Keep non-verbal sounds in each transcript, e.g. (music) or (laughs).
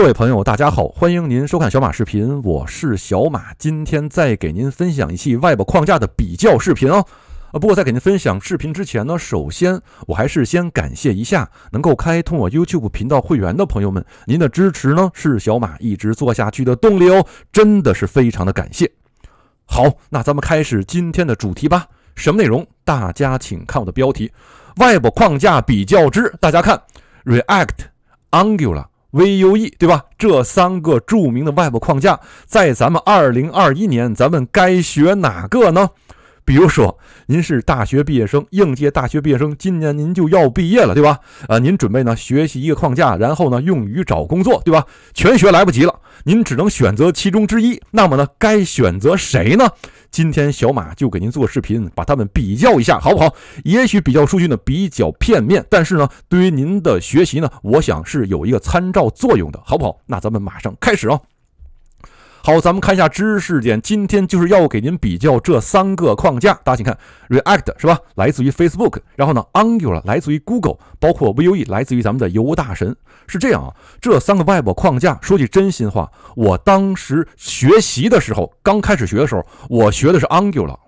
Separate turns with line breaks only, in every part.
各位朋友，大家好，欢迎您收看小马视频，我是小马，今天再给您分享一期 Web 框架的比较视频哦。呃，不过在给您分享视频之前呢，首先我还是先感谢一下能够开通我 YouTube 频道会员的朋友们，您的支持呢是小马一直做下去的动力哦，真的是非常的感谢。好，那咱们开始今天的主题吧，什么内容？大家请看我的标题：Web 框架比较之，大家看 React、Angular。Vue 对吧？这三个著名的 Web 框架，在咱们二零二一年，咱们该学哪个呢？比如说，您是大学毕业生，应届大学毕业生，今年您就要毕业了，对吧？啊，您准备呢学习一个框架，然后呢用于找工作，对吧？全学来不及了，您只能选择其中之一。那么呢，该选择谁呢？今天小马就给您做视频，把它们比较一下，好不好？也许比较数据呢比较片面，但是呢，对于您的学习呢，我想是有一个参照作用的，好不好？那咱们马上开始啊！好，咱们看一下知识点。今天就是要给您比较这三个框架。大家请看，React 是吧？来自于 Facebook。然后呢，Angular 来自于 Google，包括 Vue 来自于咱们的尤大神。是这样啊，这三个 Web 框架。说句真心话，我当时学习的时候，刚开始学的时候，我学的是 Angular。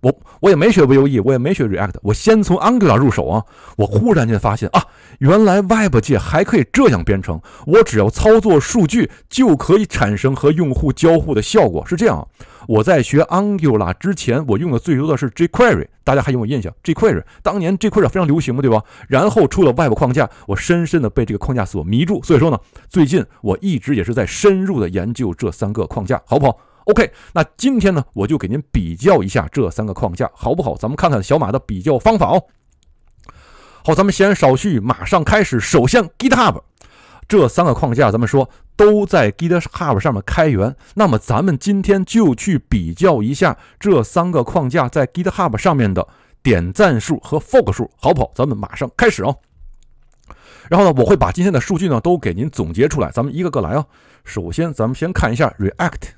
我我也没学 Vue，我也没学 React，我先从 Angular 入手啊！我忽然间发现啊，原来 Web 界还可以这样编程，我只要操作数据就可以产生和用户交互的效果，是这样。啊。我在学 Angular 之前，我用的最多的是 jQuery，大家还有没有印象？jQuery 当年 jQuery 非常流行嘛，对吧？然后出了 Web 框架，我深深的被这个框架所迷住。所以说呢，最近我一直也是在深入的研究这三个框架，好不好？OK，那今天呢，我就给您比较一下这三个框架，好不好？咱们看看小马的比较方法哦。好，咱们闲言少叙，马上开始。首先，GitHub 这三个框架，咱们说都在 GitHub 上面开源。那么，咱们今天就去比较一下这三个框架在 GitHub 上面的点赞数和 fork 数，好不好？咱们马上开始哦。然后呢，我会把今天的数据呢都给您总结出来。咱们一个个来啊。首先，咱们先看一下 React。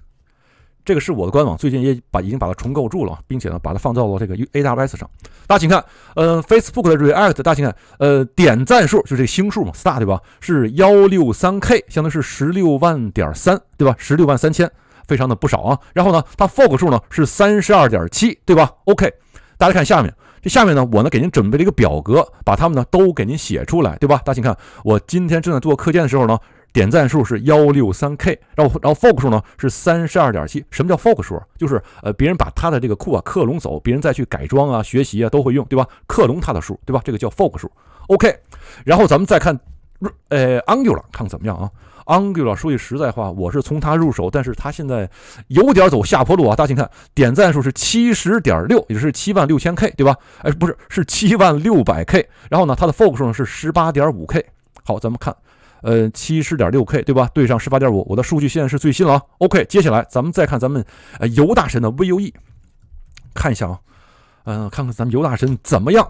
这个是我的官网，最近也把已经把它重构住了，并且呢，把它放到了这个 AWS 上。大家请看，呃，Facebook 的 React，大家请看，呃，点赞数就是星数嘛，Star 对吧？是幺六三 K，相当是十六万点三对吧？十六万三千，非常的不少啊。然后呢，它 Fork 数呢是三十二点七对吧？OK，大家看下面，这下面呢，我呢给您准备了一个表格，把它们呢都给您写出来对吧？大家请看，我今天正在做课件的时候呢。点赞数是幺六三 k，然后然后 f o r k 数呢是三十二点七。什么叫 f o r k 数？就是呃，别人把他的这个库啊克隆走，别人再去改装啊、学习啊都会用，对吧？克隆他的数，对吧？这个叫 f o r k 数。OK，然后咱们再看呃 Angular 看怎么样啊？Angular 说句实在话，我是从他入手，但是他现在有点走下坡路啊。大家请看，点赞数是七十点六，也就是七万六千 k，对吧？哎，不是，是七万六百 k。然后呢，它的 f o r k 数呢是十八点五 k。好，咱们看。呃，七十点六 k，对吧？对上十八点五，我的数据现在是最新了啊。OK，接下来咱们再看咱们呃游大神的 VUE，看一下啊，嗯，看看咱们游大神怎么样？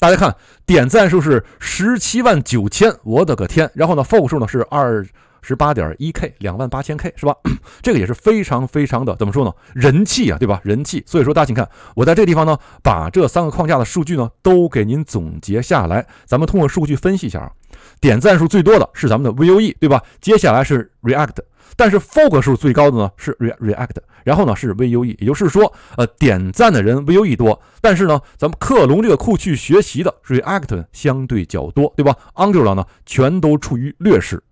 大家看点赞数是十七万九千，我的个天！然后呢，follow 数呢是二十八点一 k，两万八千 k 是吧？(coughs) 这个也是非常非常的怎么说呢？人气啊，对吧？人气。所以说大家请看，我在这个地方呢，把这三个框架的数据呢都给您总结下来，咱们通过数据分析一下啊。点赞数最多的是咱们的 Vue，对吧？接下来是 React，但是 Fork 数最高的呢是 Re React，然后呢是 Vue，也就是说，呃，点赞的人 Vue 多，但是呢，咱们克隆这个库去学习的 React 相对较多，对吧？Angular 呢，全都处于劣势。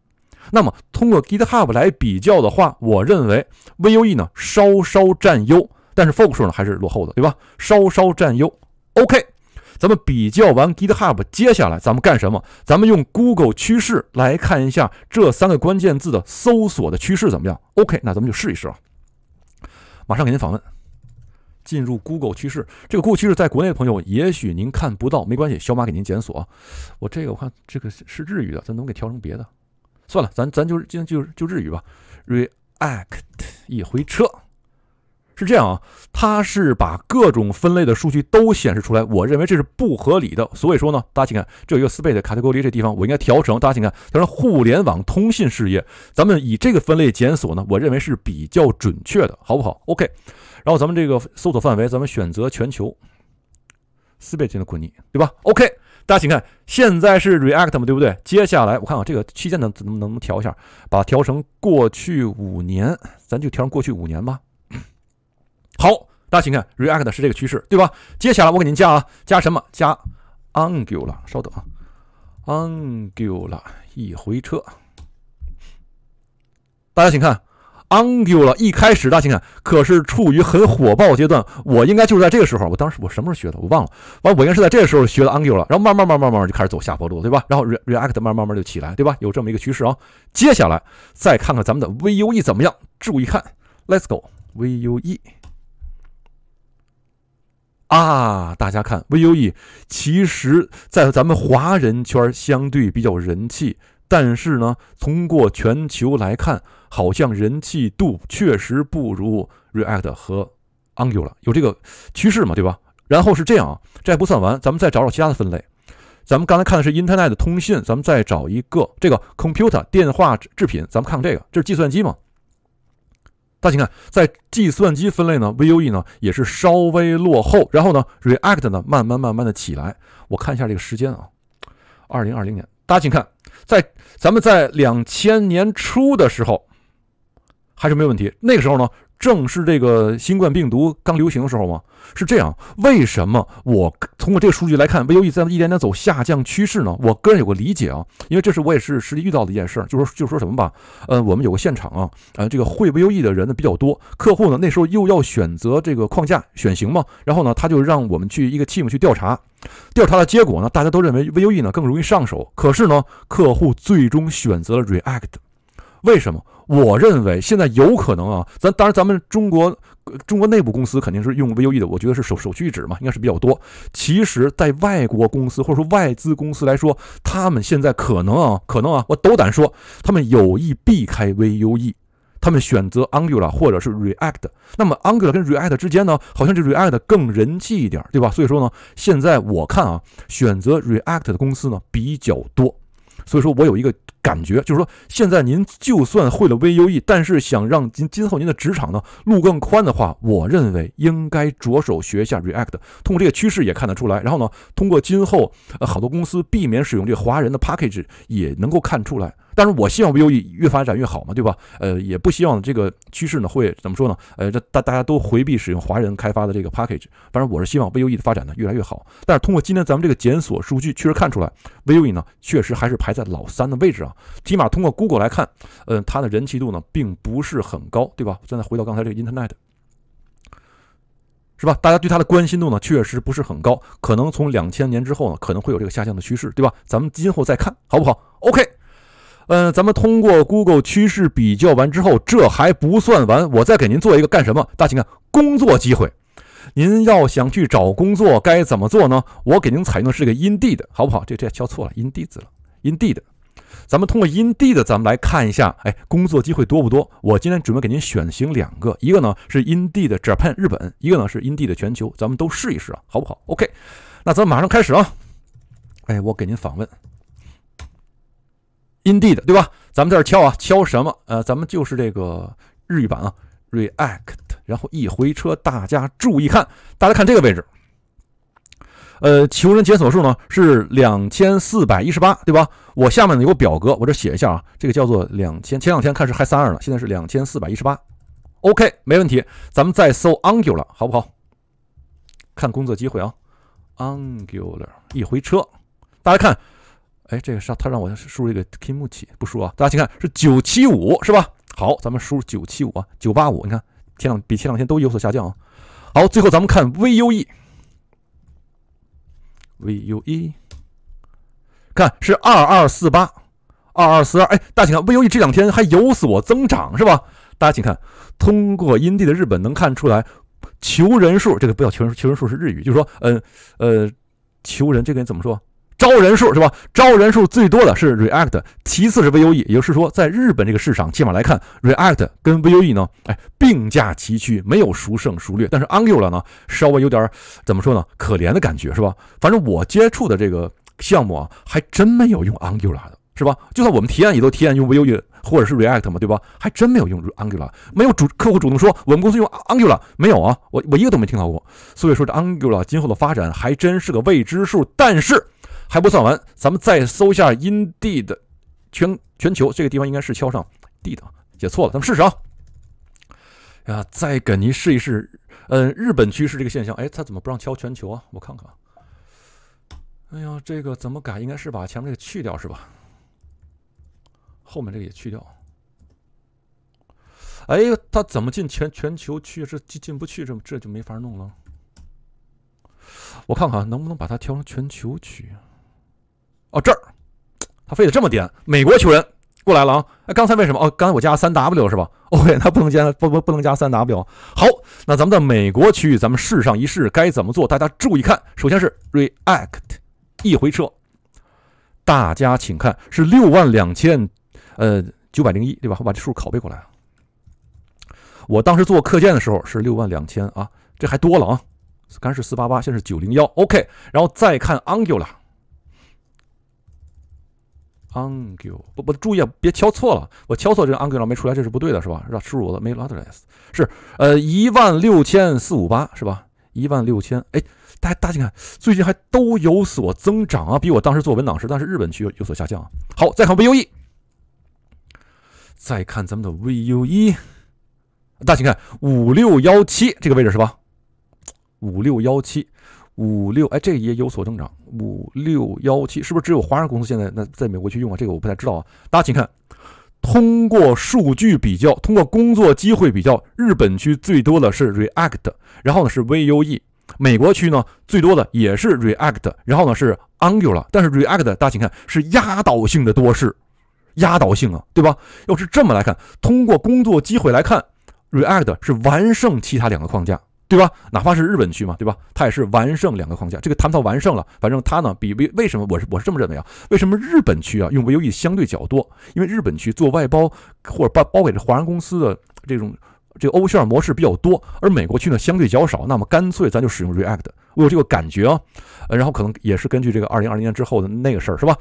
那么通过 GitHub 来比较的话，我认为 Vue 呢稍稍占优，但是 Fork 数呢还是落后的，对吧？稍稍占优。OK。咱们比较完 GitHub，接下来咱们干什么？咱们用 Google 趋势来看一下这三个关键字的搜索的趋势怎么样？OK，那咱们就试一试啊。马上给您访问，进入 Google 趋势。这个 Google 趋势在国内的朋友也许您看不到，没关系，小马给您检索。我这个我看这个是日语的，咱能给调成别的？算了，咱咱就是就就就日语吧。React 一回车。是这样啊，它是把各种分类的数据都显示出来，我认为这是不合理的。所以说呢，大家请看，这有一个 space a 倍的卡 o r 里这地方，我应该调成。大家请看，调说互联网通信事业，咱们以这个分类检索呢，我认为是比较准确的，好不好？OK，然后咱们这个搜索范围，咱们选择全球四倍的困境，对吧？OK，大家请看，现在是 React 嘛，对不对？接下来我看看这个期间能能不能调一下，把它调成过去五年，咱就调成过去五年吧。好，大家请看，React 是这个趋势，对吧？接下来我给您加啊，加什么？加 Angular，稍等啊，Angular 一回车。大家请看，Angular 一开始大家请看，可是处于很火爆阶段。我应该就是在这个时候，我当时我什么时候学的？我忘了。完，我应该是在这个时候学的 Angular，然后慢慢慢慢慢慢就开始走下坡路，对吧？然后 React 慢慢慢就起来，对吧？有这么一个趋势啊。接下来再看看咱们的 Vue 怎么样？注意看，Let's go Vue。啊，大家看 Vue，其实，在咱们华人圈相对比较人气，但是呢，通过全球来看，好像人气度确实不如 React 和 Angular 有这个趋势嘛，对吧？然后是这样啊，这还不算完，咱们再找找其他的分类。咱们刚才看的是 Internet 通信，咱们再找一个这个 Computer 电话制品，咱们看看这个，这是计算机吗？大家请看，在计算机分类呢，Vue 呢也是稍微落后，然后呢，React 呢慢慢慢慢的起来。我看一下这个时间啊，二零二零年。大家请看，在咱们在两千年初的时候，还是没有问题。那个时候呢。正是这个新冠病毒刚流行的时候吗？是这样。为什么我通过这个数据来看 v o e 在一点点走下降趋势呢？我个人有个理解啊，因为这是我也是实际遇到的一件事，就说就说什么吧。呃，我们有个现场啊，呃，这个会 v o e 的人呢比较多，客户呢那时候又要选择这个框架选型嘛，然后呢他就让我们去一个 team 去调查，调查的结果呢大家都认为 v o e 呢更容易上手，可是呢客户最终选择了 React，为什么？我认为现在有可能啊，咱当然咱们中国中国内部公司肯定是用 Vue 的，我觉得是首首屈一指嘛，应该是比较多。其实，在外国公司或者说外资公司来说，他们现在可能啊，可能啊，我斗胆说，他们有意避开 Vue，他们选择 Angular 或者是 React。那么 Angular 跟 React 之间呢，好像这 React 更人气一点，对吧？所以说呢，现在我看啊，选择 React 的公司呢比较多，所以说我有一个。感觉就是说，现在您就算会了 Vue，但是想让今今后您的职场呢路更宽的话，我认为应该着手学一下 React。通过这个趋势也看得出来，然后呢，通过今后呃好多公司避免使用这个华人的 package 也能够看出来。但是我希望 Vue 越发展越好嘛，对吧？呃，也不希望这个趋势呢会怎么说呢？呃，这大大家都回避使用华人开发的这个 package。反正我是希望 Vue 的发展呢越来越好。但是通过今天咱们这个检索数据确实看出来，Vue 呢确实还是排在老三的位置啊。起码通过 Google 来看，嗯，它的人气度呢并不是很高，对吧？现在回到刚才这个 Internet，是吧？大家对它的关心度呢确实不是很高，可能从两千年之后呢可能会有这个下降的趋势，对吧？咱们今后再看，好不好？OK，嗯，咱们通过 Google 趋势比较完之后，这还不算完，我再给您做一个干什么？大家请看工作机会，您要想去找工作该怎么做呢？我给您采用的是个 Indeed，好不好？这这敲错了，Indeed 了，Indeed。咱们通过 Indeed 的，咱们来看一下，哎，工作机会多不多？我今天准备给您选型两个，一个呢是 Indeed 的 Japan 日本，一个呢是 Indeed 的全球，咱们都试一试啊，好不好？OK，那咱们马上开始啊！哎，我给您访问 Indeed，对吧？咱们在这敲啊，敲什么？呃，咱们就是这个日语版啊，React，然后一回车，大家注意看，大家看这个位置。呃，求人解锁数呢是两千四百一十八，对吧？我下面呢有个表格，我这写一下啊。这个叫做两千，前两天看是还三二呢，现在是两千四百一十八。OK，没问题，咱们再搜 Angular，好不好？看工作机会啊，Angular 一回车，大家看，哎，这个是他让我输这个 KMC，i 不输啊。大家请看，是九七五是吧？好，咱们输九七五，九八五。你看，前两比前两天都有所下降啊。好，最后咱们看 Vue。v u e，看是二二四八，二二四二。哎，大家请看 v u e 这两天还有所增长，是吧？大家请看，通过阴地的日本能看出来，求人数这个不要求人数，求人数是日语，就是说，嗯呃，求人这个人怎么说？招人数是吧？招人数最多的是 React，其次是 Vue，也就是说，在日本这个市场起码来看，React 跟 Vue 呢，哎，并驾齐驱，没有孰胜孰劣。但是 Angular 呢，稍微有点怎么说呢，可怜的感觉是吧？反正我接触的这个项目啊，还真没有用 Angular 的，是吧？就算我们提案也都提案用 Vue 或者是 React 嘛，对吧？还真没有用 Angular，没有主客户主动说我们公司用 Angular，没有啊，我我一个都没听到过。所以说这 Angular 今后的发展还真是个未知数，但是。还不算完，咱们再搜一下 “in 地”的全全球，这个地方应该是敲上 “d” 的，写错了，咱们试试啊！呀，再给您试一试，嗯，日本趋势这个现象，哎，他怎么不让敲全球啊？我看看啊，哎呀，这个怎么改？应该是把前面这个去掉是吧？后面这个也去掉。哎，他怎么进全全球区这进进不去，这这就没法弄了。我看看能不能把它调成全球区。哦这儿，他非得这么点。美国球人过来了啊！哎，刚才为什么？哦，刚才我加三 W 是吧？OK，(laughs) 那不能加，不不不能加三 W。好，那咱们在美国区域，咱们试上一试该怎么做？大家注意看，首先是 React，一回车，大家请看是六万两千，呃九百零一对吧？我把这数拷贝过来。啊。我当时做课件的时候是六万两千啊，这还多了啊，刚是四八八，现在是九零幺。OK，然后再看 Angular。Angu，不不，注意啊，别敲错了。我敲错这个 Angu 了没出来，这是不对的，是吧输入我的 m a k e o t h e r s 是呃一万六千四五八是吧？一万六千，哎，大家大家看，最近还都有所增长啊，比我当时做文档时，但是日本区有有所下降。好，再看 Vue，再看咱们的 Vue，大家请看五六幺七这个位置是吧？五六幺七。五六哎，这个也有所增长。五六幺七是不是只有华人公司现在那在美国去用啊？这个我不太知道啊。大家请看，通过数据比较，通过工作机会比较，日本区最多的是 React，然后呢是 Vue。美国区呢最多的也是 React，然后呢是 Angular。但是 React 大家请看是压倒性的多势，压倒性啊，对吧？要是这么来看，通过工作机会来看，React 是完胜其他两个框架。对吧？哪怕是日本区嘛，对吧？它也是完胜两个框架，这个谈不到完胜了。反正它呢，比为为什么我是我是这么认为啊？为什么日本区啊用 Vue 相对较多？因为日本区做外包或者包包给这华人公司的这种这个欧线模式比较多，而美国区呢相对较少。那么干脆咱就使用 React，我有这个感觉啊。然后可能也是根据这个二零二零年之后的那个事儿是吧？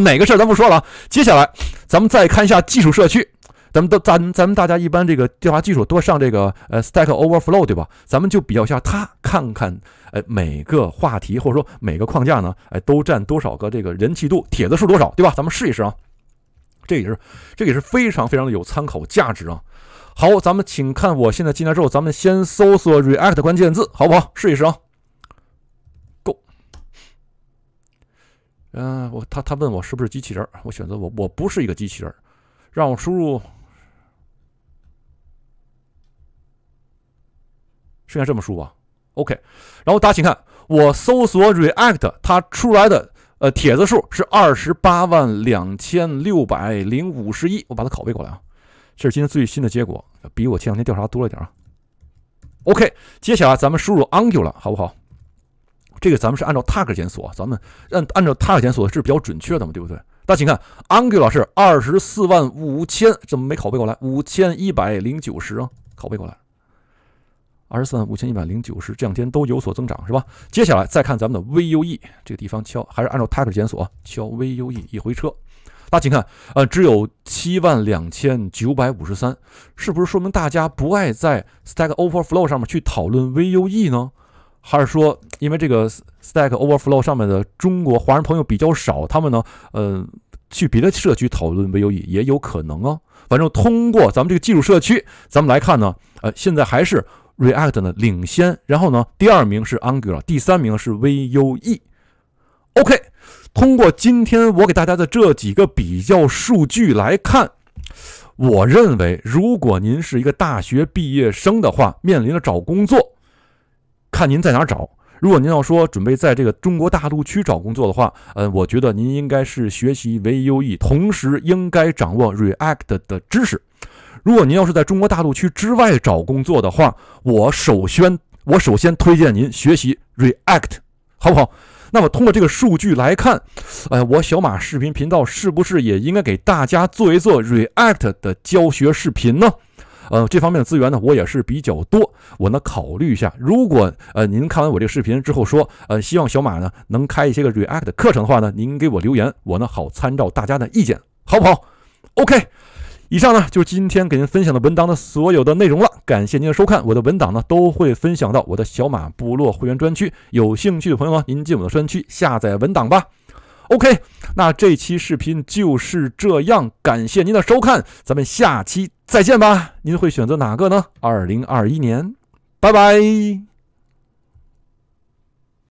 哪 (laughs) 个事儿咱不说了接下来咱们再看一下技术社区。咱们都咱咱们大家一般这个电话技术多上这个呃 Stack Overflow 对吧？咱们就比较一下它，看看哎每个话题或者说每个框架呢，哎都占多少个这个人气度，帖子是多少，对吧？咱们试一试啊，这也是这也是非常非常的有参考价值啊。好，咱们请看我现在进来之后，咱们先搜索 React 关键字，好不好？试一试啊。Go。嗯，我他他问我是不是机器人，我选择我我不是一个机器人，让我输入。剩下这么输吧，OK。然后大家请看，我搜索 React，它出来的呃帖子数是二十八万两千六百零五十一，我把它拷贝过来啊。这是今天最新的结果，比我前两天调查多了点啊。OK，接下来咱们输入 Angular，好不好？这个咱们是按照 tag 检索，咱们按按照 tag 检索是比较准确的嘛，对不对？大家请看，Angular 是二十四万五千，怎么没拷贝过来？五千一百零九十啊，拷贝过来。二十四万五千一百零九十，这两天都有所增长，是吧？接下来再看咱们的 Vue 这个地方敲，还是按照 t a c k 检索敲 Vue 一回车，大家请看，呃，只有七万两千九百五十三，是不是说明大家不爱在 Stack Overflow 上面去讨论 Vue 呢？还是说因为这个 Stack Overflow 上面的中国华人朋友比较少，他们呢，嗯，去别的社区讨论 Vue 也有可能啊？反正通过咱们这个技术社区，咱们来看呢，呃，现在还是。React 呢领先，然后呢，第二名是 Angular，第三名是 Vue。OK，通过今天我给大家的这几个比较数据来看，我认为如果您是一个大学毕业生的话，面临着找工作，看您在哪找。如果您要说准备在这个中国大陆区找工作的话，呃，我觉得您应该是学习 Vue，同时应该掌握 React 的知识。如果您要是在中国大陆区之外找工作的话，我首先我首先推荐您学习 React，好不好？那么通过这个数据来看，哎，我小马视频频道是不是也应该给大家做一做 React 的教学视频呢？呃，这方面的资源呢，我也是比较多，我呢考虑一下。如果呃您看完我这个视频之后说，呃希望小马呢能开一些个 React 课程的话呢，您给我留言，我呢好参照大家的意见，好不好？OK。以上呢就是今天给您分享的文档的所有的内容了，感谢您的收看。我的文档呢都会分享到我的小马部落会员专区，有兴趣的朋友啊，您进我的专区下载文档吧。OK，那这期视频就是这样，感谢您的收看，咱们下期再见吧。您会选择哪个呢？二零二一年，拜拜。